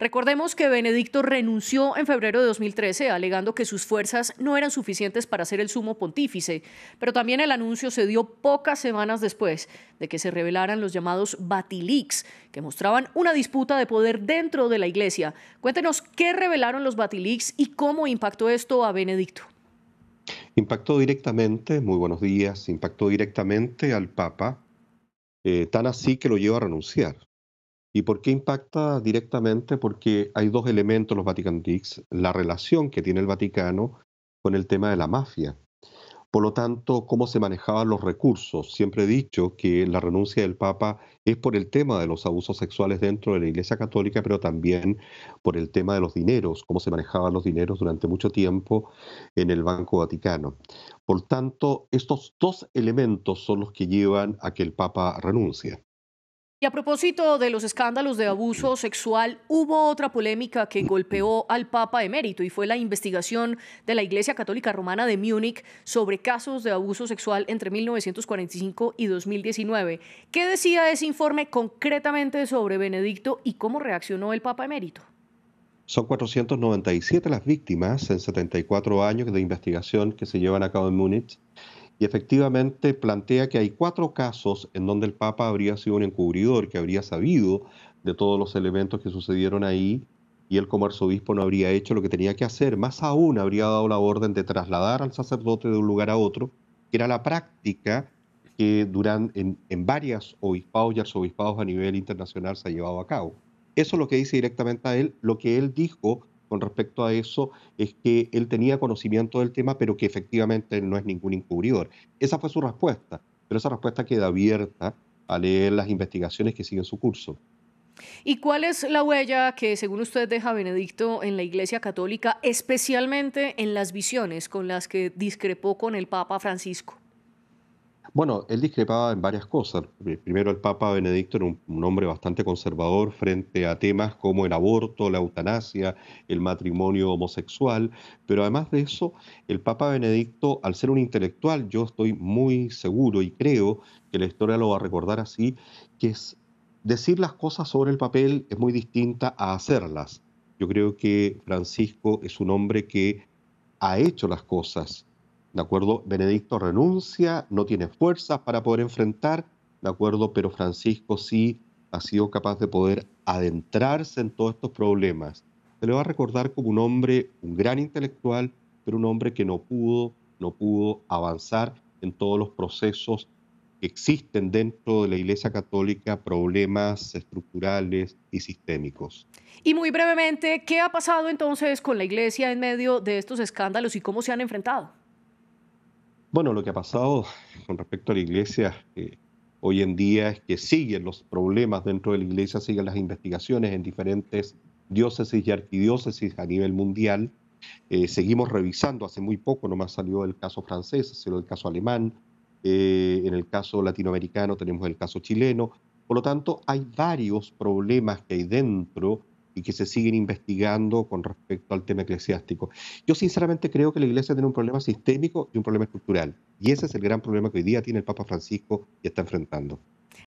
Recordemos que Benedicto renunció en febrero de 2013 alegando que sus fuerzas no eran suficientes para ser el sumo pontífice, pero también el anuncio se dio pocas semanas después de que se revelaran los llamados Batilix, que mostraban una disputa de poder dentro de la iglesia. Cuéntenos qué revelaron los Batilix y cómo impactó esto a Benedicto. Impactó directamente, muy buenos días, impactó directamente al Papa, eh, tan así que lo llevó a renunciar. ¿Y por qué impacta directamente? Porque hay dos elementos los Vatican la relación que tiene el Vaticano con el tema de la mafia. Por lo tanto, cómo se manejaban los recursos. Siempre he dicho que la renuncia del Papa es por el tema de los abusos sexuales dentro de la Iglesia Católica, pero también por el tema de los dineros, cómo se manejaban los dineros durante mucho tiempo en el Banco Vaticano. Por tanto, estos dos elementos son los que llevan a que el Papa renuncie. Y a propósito de los escándalos de abuso sexual, hubo otra polémica que golpeó al Papa emérito y fue la investigación de la Iglesia Católica Romana de Múnich sobre casos de abuso sexual entre 1945 y 2019. ¿Qué decía ese informe concretamente sobre Benedicto y cómo reaccionó el Papa emérito? Son 497 las víctimas en 74 años de investigación que se llevan a cabo en Múnich y efectivamente plantea que hay cuatro casos en donde el Papa habría sido un encubridor, que habría sabido de todos los elementos que sucedieron ahí y él como arzobispo no habría hecho lo que tenía que hacer, más aún habría dado la orden de trasladar al sacerdote de un lugar a otro, que era la práctica que duran en, en varias obispados y arzobispados a nivel internacional se ha llevado a cabo. Eso es lo que dice directamente a él, lo que él dijo con respecto a eso es que él tenía conocimiento del tema, pero que efectivamente no es ningún encubridor. Esa fue su respuesta, pero esa respuesta queda abierta a leer las investigaciones que siguen su curso. ¿Y cuál es la huella que, según usted, deja Benedicto en la Iglesia Católica, especialmente en las visiones con las que discrepó con el Papa Francisco? Bueno, él discrepaba en varias cosas. Primero, el Papa Benedicto era un, hombre bastante conservador frente a temas como el aborto, la eutanasia, el matrimonio homosexual, pero además de eso, el Papa Benedicto, al ser un intelectual, yo estoy muy seguro y creo que la historia lo va a recordar así, que decir las cosas sobre el papel es muy distinta a hacerlas. Yo creo que Francisco es un hombre que ha hecho las cosas, ¿de acuerdo? Benedicto renuncia, no tiene fuerzas para poder enfrentar, ¿de acuerdo? Pero Francisco sí ha sido capaz de poder adentrarse en todos estos problemas. Se le va a recordar como un hombre, un gran intelectual, pero un hombre que no pudo, no pudo avanzar en todos los procesos que existen dentro de la Iglesia Católica, problemas estructurales y sistémicos. Y muy brevemente, ¿qué ha pasado entonces con la Iglesia en medio de estos escándalos y cómo se han enfrentado? Bueno, lo que ha pasado con respecto a la iglesia hoy en día es que siguen los problemas dentro de la iglesia, siguen las investigaciones en diferentes diócesis y arquidiócesis a nivel mundial. Eh, seguimos revisando, hace muy poco nomás salió el caso francés, salió el caso alemán, eh, en el caso latinoamericano tenemos el caso chileno. Por lo tanto, hay varios problemas que hay dentro y que se siguen investigando con respecto al tema eclesiástico. Yo sinceramente creo que la Iglesia tiene un problema sistémico y un problema estructural, y ese es el gran problema que hoy día tiene el Papa Francisco y está enfrentando.